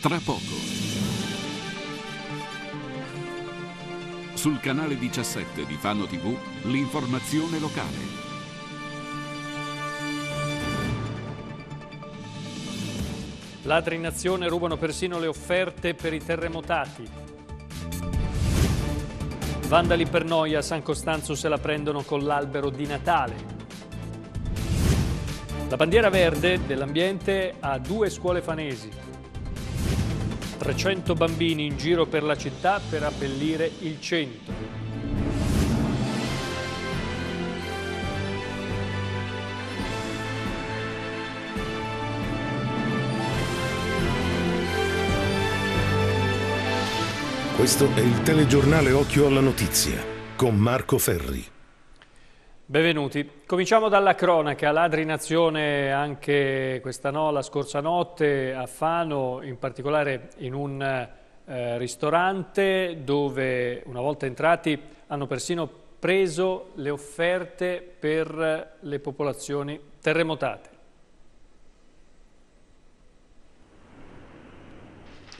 tra poco. Sul canale 17 di Fano TV, l'informazione locale. Ladri in azione rubano persino le offerte per i terremotati. Vandali per noia a San Costanzo se la prendono con l'albero di Natale. La bandiera verde dell'ambiente ha due scuole fanesi, 300 bambini in giro per la città per abbellire il centro. Questo è il telegiornale Occhio alla Notizia con Marco Ferri. Benvenuti. Cominciamo dalla cronaca, ladri in azione anche questa no, la scorsa notte a Fano, in particolare in un eh, ristorante dove una volta entrati hanno persino preso le offerte per le popolazioni terremotate.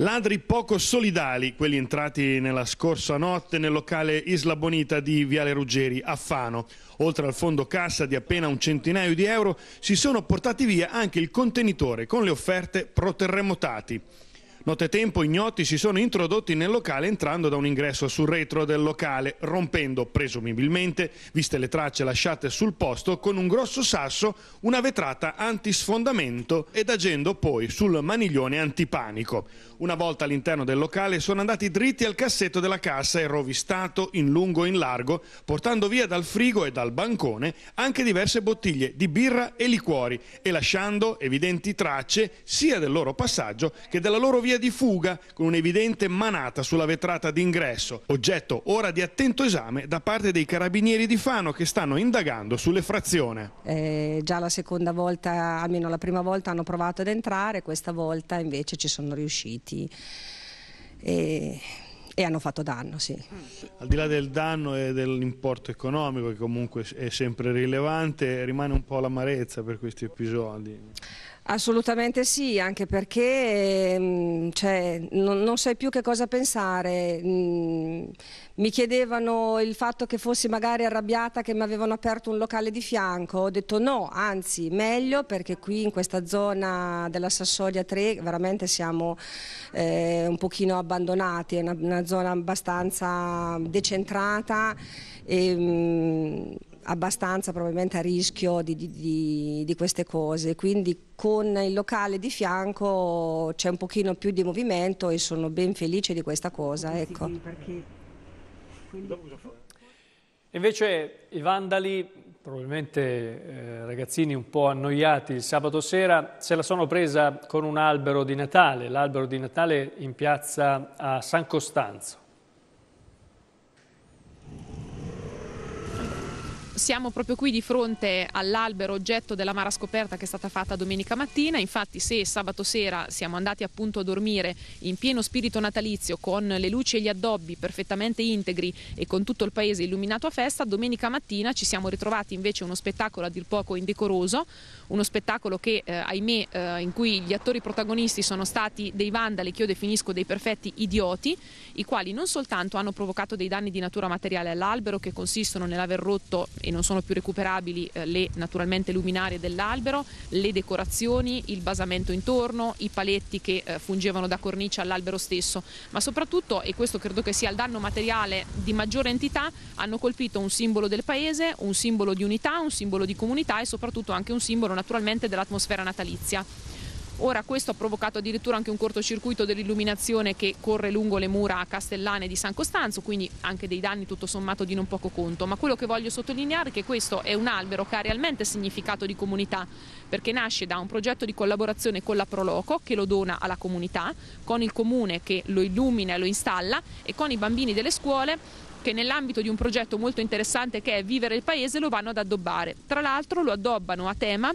Ladri poco solidali, quelli entrati nella scorsa notte nel locale Isla Bonita di Viale Ruggeri a Fano. Oltre al fondo cassa di appena un centinaio di euro, si sono portati via anche il contenitore con le offerte pro terremotati. Notetempo ignoti si sono introdotti nel locale entrando da un ingresso sul retro del locale, rompendo presumibilmente, viste le tracce lasciate sul posto, con un grosso sasso una vetrata antisfondamento ed agendo poi sul maniglione antipanico. Una volta all'interno del locale sono andati dritti al cassetto della cassa e rovistato in lungo e in largo, portando via dal frigo e dal bancone anche diverse bottiglie di birra e liquori e lasciando evidenti tracce sia del loro passaggio che della loro via via di fuga con un'evidente manata sulla vetrata d'ingresso, oggetto ora di attento esame da parte dei carabinieri di Fano che stanno indagando sull'effrazione. Eh, già la seconda volta, almeno la prima volta hanno provato ad entrare, questa volta invece ci sono riusciti. E e hanno fatto danno, sì. Al di là del danno e dell'importo economico che comunque è sempre rilevante, rimane un po' l'amarezza per questi episodi. Assolutamente sì, anche perché mm, cioè, non, non, sai più che cosa pensare. Mm, mi chiedevano il fatto che fossi magari arrabbiata che mi avevano aperto un locale di fianco. Ho detto no, anzi, meglio perché qui in questa zona della Sassoria 3 veramente siamo eh, un pochino abbandonati, è una, una zona abbastanza decentrata. E, mm, abbastanza probabilmente a rischio di, di, di queste cose, quindi con il locale di fianco c'è un pochino più di movimento e sono ben felice di questa cosa. Ecco. Invece i vandali, probabilmente eh, ragazzini un po' annoiati il sabato sera, se la sono presa con un albero di Natale, l'albero di Natale in piazza a San Costanzo. siamo proprio qui di fronte all'albero oggetto della mara scoperta che è stata fatta domenica mattina, infatti se sabato sera siamo andati appunto a dormire in pieno spirito natalizio con le luci e gli addobbi perfettamente integri e con tutto il paese illuminato a festa, domenica mattina ci siamo ritrovati invece uno spettacolo a dir poco indecoroso, uno spettacolo che eh, ahimè eh, in cui gli attori protagonisti sono stati dei vandali che io definisco dei perfetti idioti, i quali non soltanto hanno provocato dei danni di natura materiale all'albero che consistono nell'aver rotto e e non sono più recuperabili eh, le naturalmente luminarie dell'albero, le decorazioni, il basamento intorno, i paletti che eh, fungevano da cornice all'albero stesso, ma soprattutto, e questo credo che sia il danno materiale di maggiore entità, hanno colpito un simbolo del paese, un simbolo di unità, un simbolo di comunità e soprattutto anche un simbolo naturalmente dell'atmosfera natalizia. Ora questo ha provocato addirittura anche un cortocircuito dell'illuminazione che corre lungo le mura castellane di San Costanzo, quindi anche dei danni tutto sommato di non poco conto. Ma quello che voglio sottolineare è che questo è un albero che ha realmente significato di comunità, perché nasce da un progetto di collaborazione con la Proloco che lo dona alla comunità, con il comune che lo illumina e lo installa e con i bambini delle scuole che nell'ambito di un progetto molto interessante che è Vivere il Paese lo vanno ad addobbare. Tra l'altro lo addobbano a tema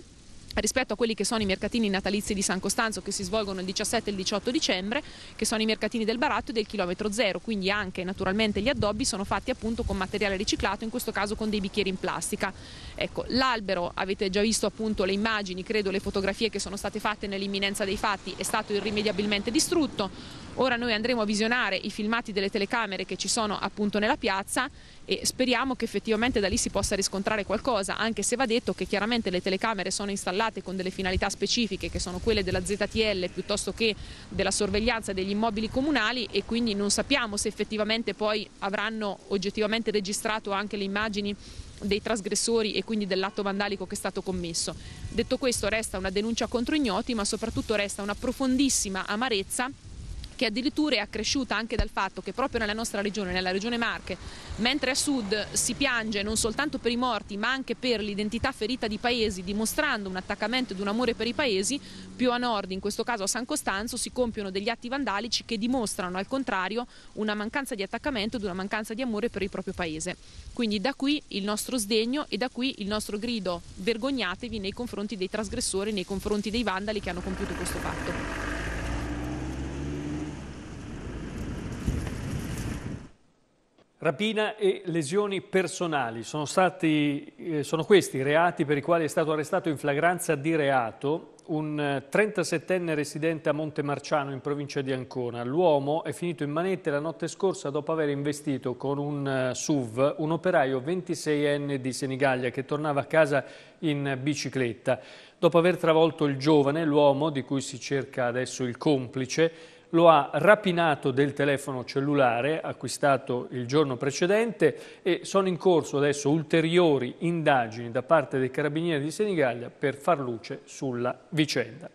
rispetto a quelli che sono i mercatini natalizi di San Costanzo che si svolgono il 17 e il 18 dicembre, che sono i mercatini del baratto e del chilometro zero, quindi anche naturalmente gli addobbi sono fatti appunto con materiale riciclato, in questo caso con dei bicchieri in plastica. Ecco, l'albero, avete già visto appunto le immagini, credo le fotografie che sono state fatte nell'imminenza dei fatti, è stato irrimediabilmente distrutto. Ora noi andremo a visionare i filmati delle telecamere che ci sono appunto nella piazza e speriamo che effettivamente da lì si possa riscontrare qualcosa, anche se va detto che chiaramente le telecamere sono installate controllate con delle finalità specifiche che sono quelle della ZTL piuttosto che della sorveglianza degli immobili comunali e quindi non sappiamo se effettivamente poi avranno oggettivamente registrato anche le immagini dei trasgressori e quindi dell'atto vandalico che è stato commesso. Detto questo resta una denuncia contro ignoti ma soprattutto resta una profondissima amarezza che addirittura è accresciuta anche dal fatto che proprio nella nostra regione, nella regione Marche, mentre a sud si piange non soltanto per i morti ma anche per l'identità ferita di paesi, dimostrando un attaccamento ed un amore per i paesi, più a nord, in questo caso a San Costanzo, si compiono degli atti vandalici che dimostrano al contrario una mancanza di attaccamento ed una mancanza di amore per il proprio paese. Quindi da qui il nostro sdegno e da qui il nostro grido vergognatevi nei confronti dei trasgressori, nei confronti dei vandali che hanno compiuto questo fatto. Rapina e lesioni personali sono, stati, eh, sono, questi i reati per i quali è stato arrestato in flagranza di reato un 37enne eh, residente a Montemarciano in provincia di Ancona. L'uomo è finito in manette la notte scorsa dopo aver investito con un eh, SUV un operaio 26enne di Senigallia che tornava a casa in bicicletta. Dopo aver travolto il giovane, l'uomo, di cui si cerca adesso il complice, lo ha rapinato del telefono cellulare acquistato il giorno precedente e sono in corso adesso ulteriori indagini da parte dei carabinieri di Senigallia per far luce sulla vicenda.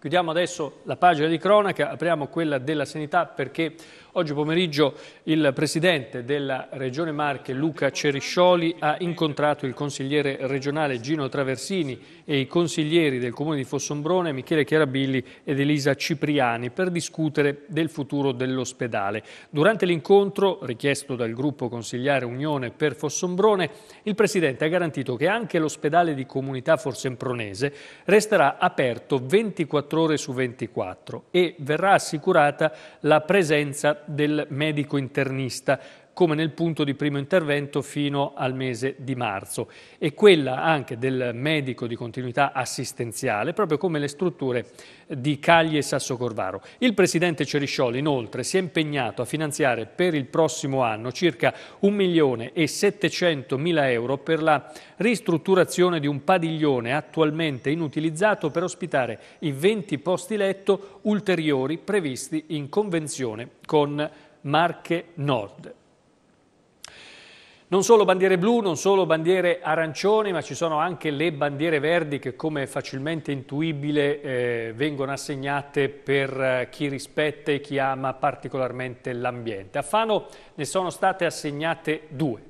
Chiudiamo adesso la pagina di cronaca, apriamo quella della sanità perché Oggi pomeriggio il presidente della Regione Marche, Luca Ceriscioli, ha incontrato il consigliere regionale Gino Traversini e i consiglieri del comune di Fossombrone, Michele Chiarabilli ed Elisa Cipriani, per discutere del futuro dell'ospedale. Durante l'incontro, richiesto dal gruppo consigliare Unione per Fossombrone, il presidente ha garantito che anche l'ospedale di comunità fossembronese resterà aperto 24 ore su 24 e verrà assicurata la presenza del medico internista come nel punto di primo intervento fino al mese di marzo e quella anche del medico di continuità assistenziale, proprio come le strutture di Cagli e Sasso Corvaro. Il presidente Ceriscioli inoltre si è impegnato a finanziare per il prossimo anno circa 1 milione e 700 mila euro per la ristrutturazione di un padiglione attualmente inutilizzato per ospitare i 20 posti letto ulteriori previsti in convenzione con Marche Nord. Non solo bandiere blu, non solo bandiere arancioni, ma ci sono anche le bandiere verdi che come facilmente intuibile eh, vengono assegnate per eh, chi rispetta e chi ama particolarmente l'ambiente. A Fano ne sono state assegnate due.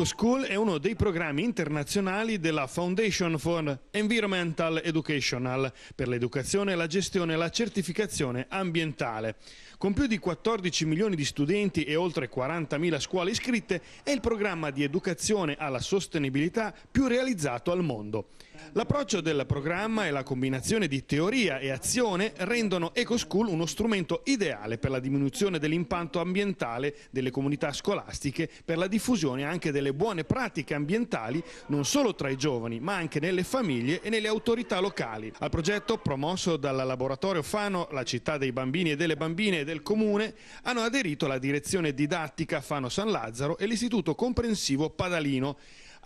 Eco School è uno dei programmi internazionali della Foundation for Environmental Educational per l'educazione, la gestione e la certificazione ambientale. Con più di 14 milioni di studenti e oltre 40.000 scuole iscritte, è il programma di educazione alla sostenibilità più realizzato al mondo. L'approccio del programma e la combinazione di teoria e azione rendono EcoSchool uno strumento ideale per la diminuzione dell'impatto ambientale delle comunità scolastiche, per la diffusione anche delle buone pratiche ambientali non solo tra i giovani ma anche nelle famiglie e nelle autorità locali. Al progetto promosso dal laboratorio Fano, la città dei bambini e delle bambine e del comune, hanno aderito la direzione didattica Fano San Lazzaro e l'istituto comprensivo Padalino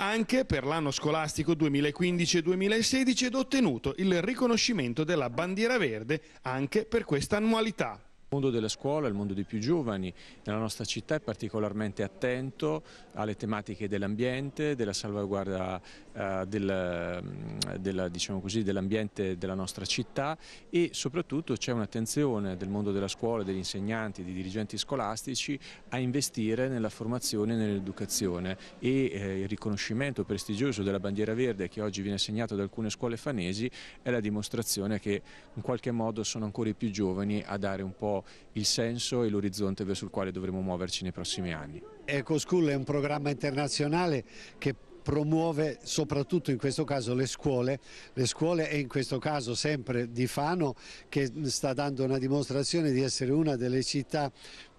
anche per l'anno scolastico 2015-2016 ed ottenuto il riconoscimento della bandiera verde anche per questa annualità. Il mondo della scuola, il mondo dei più giovani nella nostra città è particolarmente attento alle tematiche dell'ambiente, della salvaguardia eh, del, mm, diciamo dell'ambiente diciamo dell della nostra città e soprattutto c'è un'attenzione del mondo della scuola, degli insegnanti, dei dirigenti scolastici a investire nella formazione e nell'educazione e eh, il riconoscimento prestigioso della bandiera verde che oggi viene segnato da alcune scuole fanesi è la dimostrazione che in qualche modo sono ancora i più giovani a dare un po' il senso e l'orizzonte verso il quale dovremo muoverci nei prossimi anni. EcoSchool è un programma internazionale che promuove soprattutto in questo caso le scuole, le scuole e in questo caso sempre di Fano che sta dando una dimostrazione di essere una delle città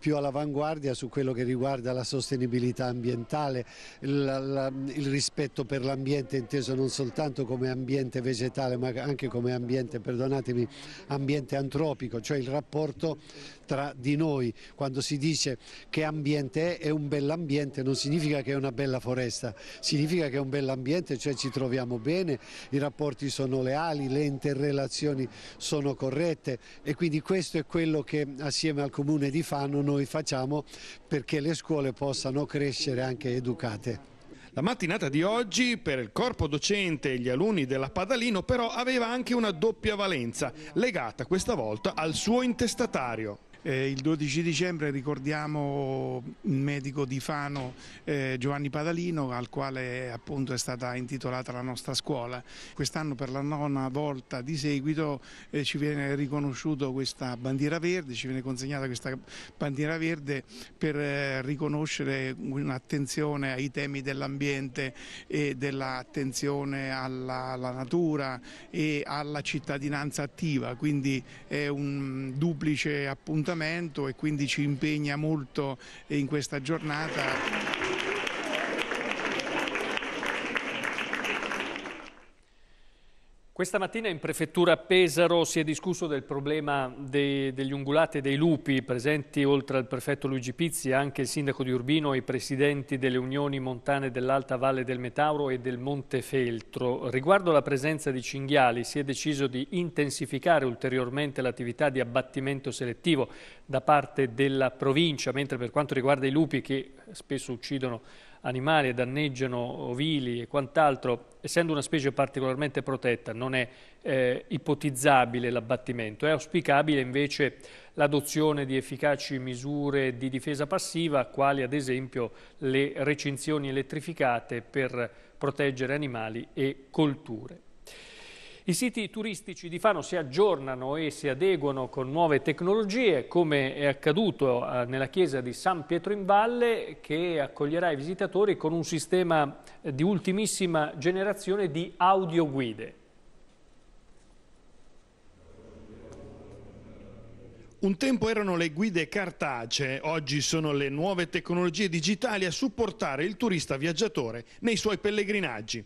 più all'avanguardia su quello che riguarda la sostenibilità ambientale, la, la, il rispetto per l'ambiente inteso non soltanto come ambiente vegetale ma anche come ambiente, perdonatemi, ambiente antropico, cioè il rapporto tra di noi. Quando si dice che ambiente è, è un bell'ambiente non significa che è una bella foresta, significa che è un bell'ambiente, cioè ci troviamo bene, i rapporti sono leali, le interrelazioni sono corrette e quindi questo è quello che assieme al Comune di Fano noi noi facciamo perché le scuole possano crescere anche educate. La mattinata di oggi per il corpo docente e gli alunni della Padalino però aveva anche una doppia valenza, legata questa volta al suo intestatario. Eh, il 12 dicembre ricordiamo il medico di Fano eh, Giovanni Padalino al quale appunto è stata intitolata la nostra scuola. Quest'anno per la nona volta di seguito eh, ci viene riconosciuta questa bandiera verde, ci viene consegnata questa bandiera verde per eh, riconoscere un'attenzione ai temi dell'ambiente e dell'attenzione alla, alla natura e alla cittadinanza attiva, quindi è un duplice appuntamento appuntamento e quindi ci impegna molto in questa giornata. Questa mattina in prefettura Pesaro si è discusso del problema dei, degli ungulati e dei lupi presenti oltre al prefetto Luigi Pizzi anche il sindaco di Urbino e i presidenti delle unioni montane dell'Alta Valle del Metauro e del Monte Feltro. Riguardo alla presenza di cinghiali si è deciso di intensificare ulteriormente l'attività di abbattimento selettivo da parte della provincia, mentre per quanto riguarda i lupi che spesso uccidono animali e danneggiano ovili e quant'altro, essendo una specie particolarmente protetta, non è eh, ipotizzabile l'abbattimento. È auspicabile invece l'adozione di efficaci misure di difesa passiva, quali ad esempio le recinzioni elettrificate per proteggere animali e colture. I siti turistici di Fano si aggiornano e si adeguano con nuove tecnologie, come è accaduto eh, nella chiesa di San Pietro in Valle, che accoglierà i visitatori con un sistema eh, di ultimissima generazione di audioguide. Un tempo erano le guide cartacee, oggi sono le nuove tecnologie digitali a supportare il turista viaggiatore nei suoi pellegrinaggi.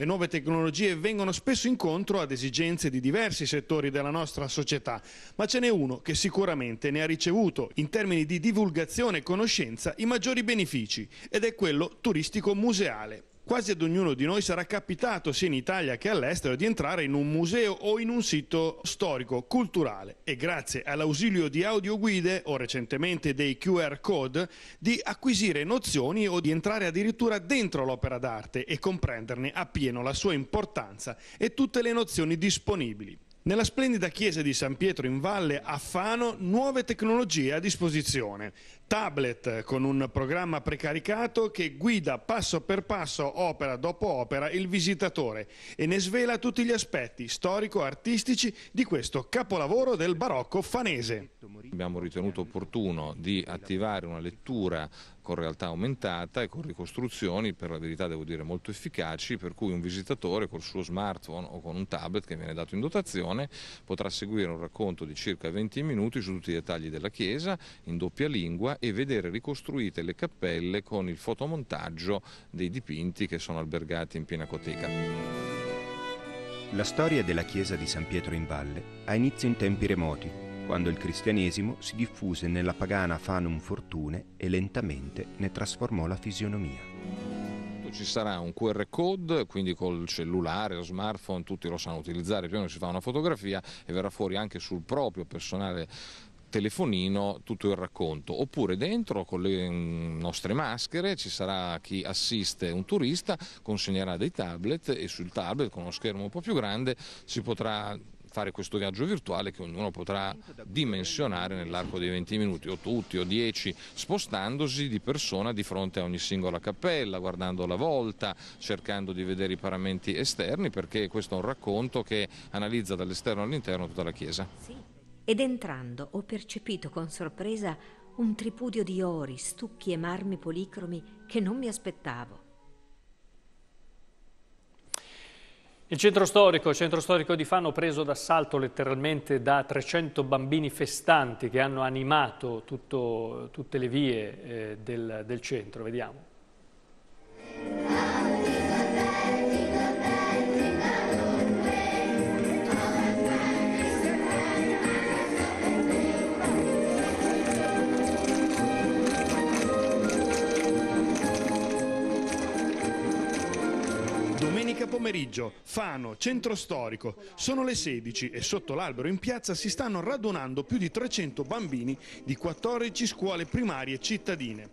Le nuove tecnologie vengono spesso incontro ad esigenze di diversi settori della nostra società, ma ce n'è uno che sicuramente ne ha ricevuto, in termini di divulgazione e conoscenza, i maggiori benefici, ed è quello turistico-museale. Quasi ad ognuno di noi sarà capitato, sia in Italia che all'estero, di entrare in un museo o in un sito storico, culturale e grazie all'ausilio di audioguide o recentemente dei QR code di acquisire nozioni o di entrare addirittura dentro l'opera d'arte e comprenderne appieno la sua importanza e tutte le nozioni disponibili. Nella splendida chiesa di San Pietro in Valle a Fano nuove tecnologie a disposizione tablet con un programma precaricato che guida passo per passo, opera dopo opera, il visitatore e ne svela tutti gli aspetti storico-artistici di questo capolavoro del barocco fanese. Abbiamo ritenuto opportuno di attivare una lettura con realtà aumentata e con ricostruzioni per la verità devo dire molto efficaci per cui un visitatore col suo smartphone o con un tablet che viene dato in dotazione potrà seguire un racconto di circa 20 minuti su tutti i dettagli della chiesa in doppia lingua e vedere ricostruite le cappelle con il fotomontaggio dei dipinti che sono albergati in Pinacoteca. La storia della chiesa di San Pietro in Valle ha inizio in tempi remoti, quando il cristianesimo si diffuse nella pagana Fanum Fortune e lentamente ne trasformò la fisionomia ci sarà un QR code, quindi col cellulare, lo smartphone, tutti lo sanno utilizzare, più o meno si fa una fotografia e verrà fuori anche sul proprio personale telefonino tutto il racconto, oppure dentro con le mm, nostre maschere ci sarà chi assiste un turista, consegnerà dei tablet e sul tablet con uno schermo un po' più grande si potrà fare questo viaggio virtuale che ognuno potrà dimensionare nell'arco dei 20 minuti o tutti o 10 spostandosi di persona di fronte a ogni singola cappella guardando la volta cercando di vedere i paramenti esterni perché questo è un racconto che analizza dall'esterno all'interno tutta la chiesa ed entrando ho percepito con sorpresa un tripudio di ori, stucchi e marmi policromi che non mi aspettavo. Il centro storico, il centro storico di Fano preso d'assalto letteralmente da 300 bambini festanti che hanno animato tutto, tutte le vie eh, del, del centro. Vediamo. pomeriggio, Fano, centro storico. Sono le 16 e sotto l'albero in piazza si stanno radunando più di 300 bambini di 14 scuole primarie cittadine.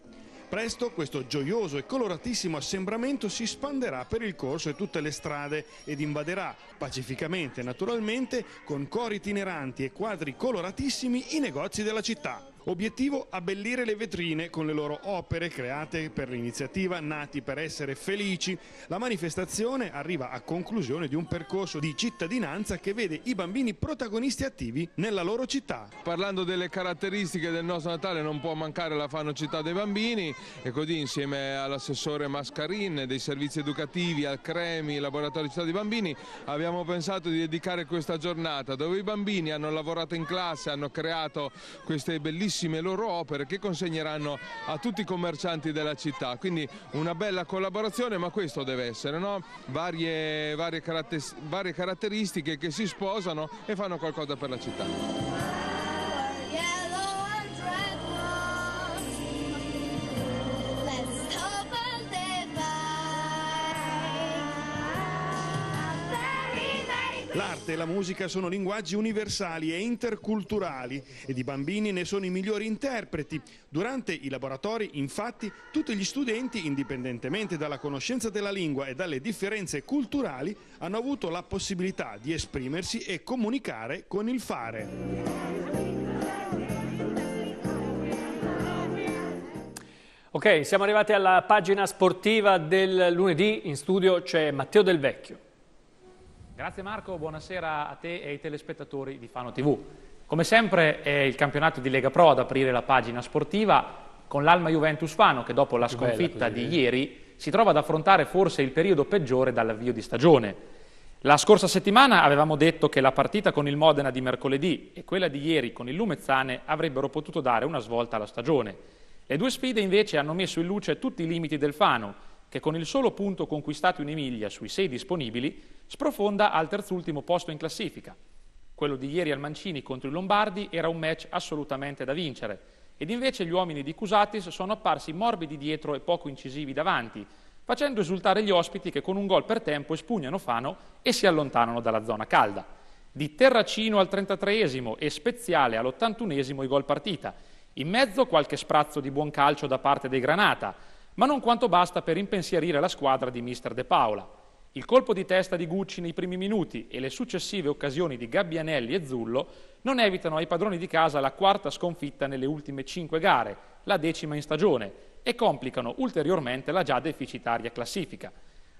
Presto questo gioioso e coloratissimo assembramento si spanderà per il corso e tutte le strade ed invaderà pacificamente, naturalmente, con cori itineranti e quadri coloratissimi i negozi della città. Obiettivo abbellire le vetrine con le loro opere create per l'iniziativa Nati per essere felici. La manifestazione arriva a conclusione di un percorso di cittadinanza che vede i bambini protagonisti attivi nella loro città. Parlando delle caratteristiche del nostro Natale non può mancare la Fano Città dei Bambini e così insieme all'assessore Mascarin dei servizi educativi, al CREMI, Laboratorio Città dei Bambini abbiamo pensato di dedicare questa giornata dove i bambini hanno lavorato in classe, hanno creato queste bellissime tantissime loro opere che consegneranno a tutti i commercianti della città, quindi una bella collaborazione ma questo deve essere, no? varie, varie caratteristiche che si sposano e fanno qualcosa per la città. l'arte e la musica sono linguaggi universali e interculturali ed i bambini ne sono i migliori interpreti. Durante i laboratori, infatti, tutti gli studenti, indipendentemente dalla conoscenza della lingua e dalle differenze culturali, hanno avuto la possibilità di esprimersi e comunicare con il fare. Ok, siamo arrivati alla pagina sportiva del lunedì, in studio c'è Matteo Del Vecchio. Grazie Marco, buonasera a te e ai telespettatori di Fano TV. Come sempre è il campionato di Lega Pro ad aprire la pagina sportiva con l'Alma Juventus Fano che dopo la sconfitta di eh. ieri si trova ad affrontare forse il periodo peggiore dall'avvio di stagione. La scorsa settimana avevamo detto che la partita con il Modena di mercoledì e quella di ieri con il Lumezzane avrebbero potuto dare una svolta alla stagione. Le due sfide invece hanno messo in luce tutti i limiti del Fano che con il solo punto conquistato in Emilia sui sei disponibili sprofonda al terzultimo posto in classifica. Quello di ieri al Mancini contro i Lombardi era un match assolutamente da vincere, ed invece gli uomini di Cusatis sono apparsi morbidi dietro e poco incisivi davanti, facendo esultare gli ospiti che con un gol per tempo espugnano Fano e si allontanano dalla zona calda. Di Terracino al 33esimo e Speziale all'81esimo i gol partita. In mezzo qualche sprazzo di buon calcio da parte dei Granata, ma non quanto basta per impensierire la squadra di mister De Paola. Il colpo di testa di Gucci nei primi minuti e le successive occasioni di Gabbianelli e Zullo non evitano ai padroni di casa la quarta sconfitta nelle ultime cinque gare, la decima in stagione, e complicano ulteriormente la già deficitaria classifica.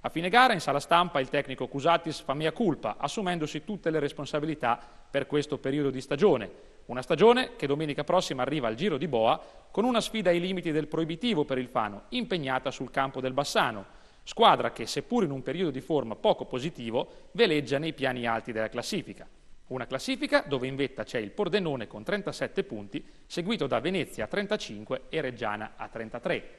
A fine gara in sala stampa il tecnico Cusatis fa mea culpa, assumendosi tutte le responsabilità per questo periodo di stagione, una stagione che domenica prossima arriva al Giro di Boa con una sfida ai limiti del proibitivo per il Fano, impegnata sul campo del Bassano, squadra che seppur in un periodo di forma poco positivo veleggia nei piani alti della classifica. Una classifica dove in vetta c'è il Pordenone con 37 punti, seguito da Venezia a 35 e Reggiana a 33.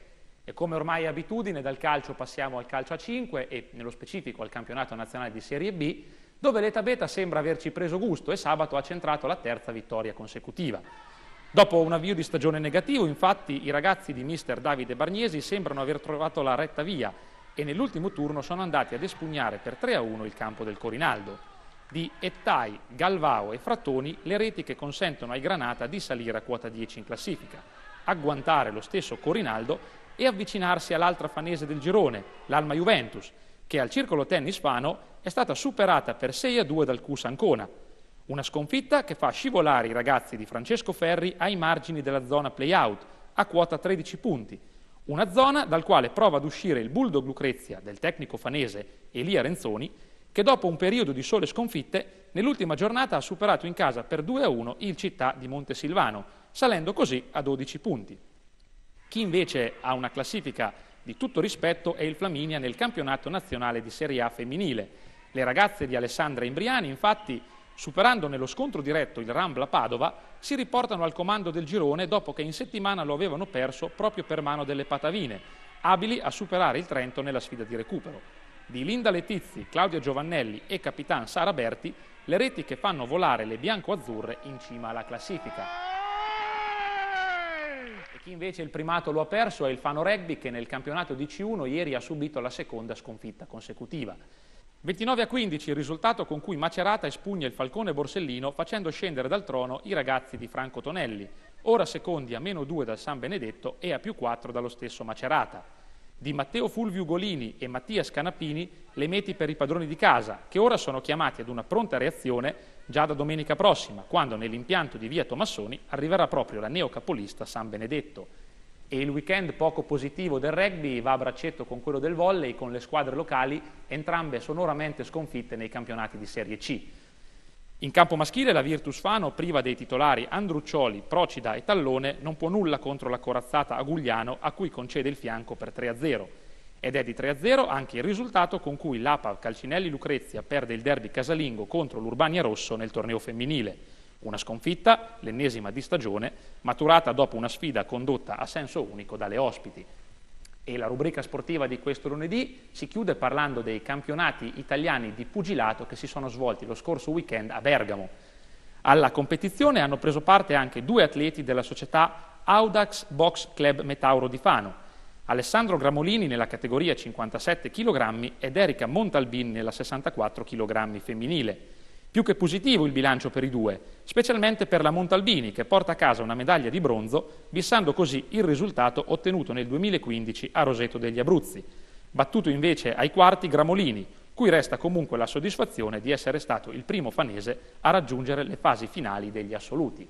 E come ormai è abitudine dal calcio passiamo al calcio a 5 e nello specifico al campionato nazionale di Serie B, dove l'eta beta sembra averci preso gusto e sabato ha centrato la terza vittoria consecutiva. Dopo un avvio di stagione negativo, infatti, i ragazzi di mister Davide Bargnesi sembrano aver trovato la retta via e nell'ultimo turno sono andati ad espugnare per 3-1 il campo del Corinaldo. Di Ettai, Galvao e Frattoni le reti che consentono ai Granata di salire a quota 10 in classifica, agguantare lo stesso Corinaldo e avvicinarsi all'altra fanese del girone, l'Alma Juventus, che al Circolo Tennis Fano è stata superata per 6 a 2 dal Cus Ancona. Una sconfitta che fa scivolare i ragazzi di Francesco Ferri ai margini della zona play-out, a quota 13 punti. Una zona dal quale prova ad uscire il bulldog Lucrezia del tecnico fanese Elia Renzoni, che dopo un periodo di sole sconfitte, nell'ultima giornata ha superato in casa per 2 a 1 il città di Montesilvano, salendo così a 12 punti. Chi invece ha una classifica di tutto rispetto è il Flaminia nel campionato nazionale di Serie A femminile. Le ragazze di Alessandra Imbriani, infatti, superando nello scontro diretto il Rambla Padova, si riportano al comando del girone dopo che in settimana lo avevano perso proprio per mano delle Patavine, abili a superare il Trento nella sfida di recupero. Di Linda Letizzi, Claudia Giovannelli e capitan Sara Berti, le reti che fanno volare le bianco-azzurre in cima alla classifica. Chi invece il primato lo ha perso è il Fano Rugby che nel campionato di C1 ieri ha subito la seconda sconfitta consecutiva. 29 a 15 il risultato con cui Macerata espugna il Falcone Borsellino facendo scendere dal trono i ragazzi di Franco Tonelli, ora secondi a meno 2 dal San Benedetto e a più 4 dallo stesso Macerata. Di Matteo Fulvio Golini e Mattia Scanapini le meti per i padroni di casa, che ora sono chiamati ad una pronta reazione già da domenica prossima, quando nell'impianto di via Tommassoni arriverà proprio la neocapolista San Benedetto. E il weekend poco positivo del rugby va a braccetto con quello del volley, con le squadre locali, entrambe sonoramente sconfitte nei campionati di Serie C. In campo maschile la Virtus Fano, priva dei titolari Andruccioli, Procida e Tallone, non può nulla contro la corazzata Agugliano, a cui concede il fianco per 3-0 ed è di 3-0 anche il risultato con cui l'APA Calcinelli Lucrezia perde il derby casalingo contro l'Urbania Rosso nel torneo femminile. Una sconfitta, l'ennesima di stagione, maturata dopo una sfida condotta a senso unico dalle ospiti. E la rubrica sportiva di questo lunedì si chiude parlando dei campionati italiani di pugilato che si sono svolti lo scorso weekend a Bergamo. Alla competizione hanno preso parte anche due atleti della società Audax Box Club Metauro di Fano, Alessandro Gramolini nella categoria 57 kg ed Erika Montalbin nella 64 kg femminile. Più che positivo il bilancio per i due, specialmente per la Montalbini che porta a casa una medaglia di bronzo, bissando così il risultato ottenuto nel 2015 a Roseto degli Abruzzi. Battuto invece ai quarti Gramolini, cui resta comunque la soddisfazione di essere stato il primo fanese a raggiungere le fasi finali degli assoluti.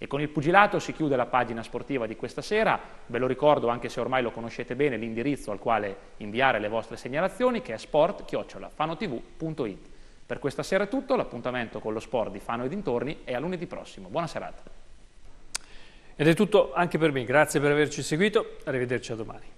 E con il pugilato si chiude la pagina sportiva di questa sera, ve lo ricordo anche se ormai lo conoscete bene l'indirizzo al quale inviare le vostre segnalazioni che è sport-fanotv.it. Per questa sera è tutto, l'appuntamento con lo sport di Fano e dintorni è a lunedì prossimo. Buona serata. Ed è tutto anche per me, grazie per averci seguito, arrivederci a domani.